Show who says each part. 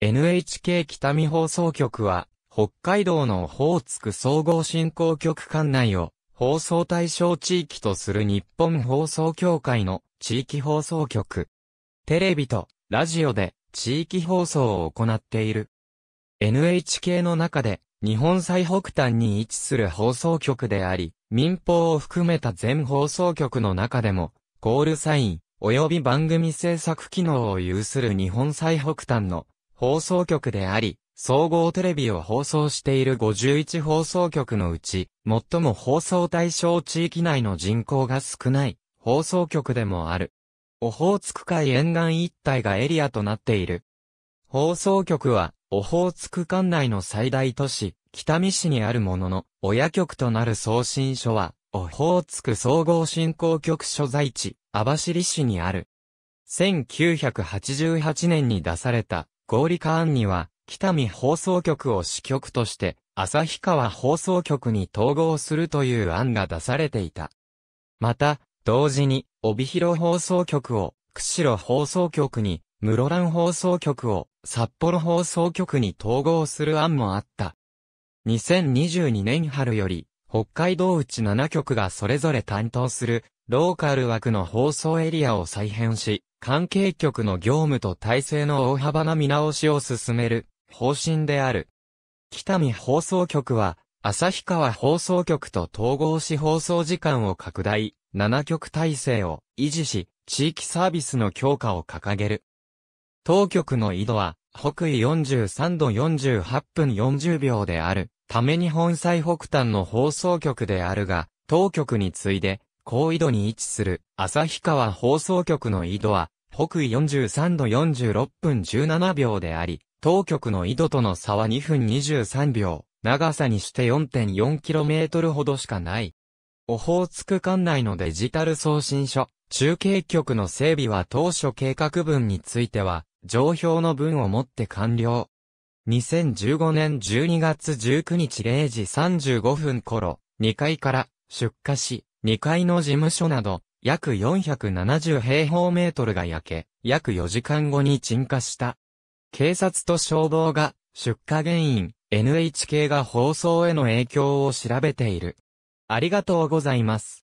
Speaker 1: NHK 北見放送局は、北海道のホーツク総合振興局管内を放送対象地域とする日本放送協会の地域放送局。テレビとラジオで地域放送を行っている。NHK の中で日本最北端に位置する放送局であり、民放を含めた全放送局の中でも、コールサイン、及び番組制作機能を有する日本最北端の放送局であり、総合テレビを放送している51放送局のうち、最も放送対象地域内の人口が少ない放送局でもある。オホーツク海沿岸一帯がエリアとなっている。放送局は、オホーツク管内の最大都市、北見市にあるものの、親局となる送信所は、オホーツク総合振興局所在地、網走市にある。1988年に出された、合理化案には、北見放送局を支局として、旭川放送局に統合するという案が出されていた。また、同時に、帯広放送局を、釧路放送局に、室蘭放送局を、札幌放送局に統合する案もあった。2022年春より、北海道内7局がそれぞれ担当する、ローカル枠の放送エリアを再編し、関係局の業務と体制の大幅な見直しを進める方針である。北見放送局は、旭川放送局と統合し放送時間を拡大、7局体制を維持し、地域サービスの強化を掲げる。当局の井戸は、北緯43度48分40秒である、ため日本最北端の放送局であるが、当局に次いで、高緯度に位置する旭川放送局の緯度は、北緯43度46分17秒であり、当局の緯度との差は2分23秒、長さにして 4.4km ほどしかない。オホーツク管内のデジタル送信所、中継局の整備は当初計画分については、上表の分をもって完了。2015年12月19日0時35分頃、2階から出火し、2階の事務所など、約470平方メートルが焼け、約4時間後に鎮火した。警察と消防が、出火原因、NHK が放送への影響を調べている。ありがとうございます。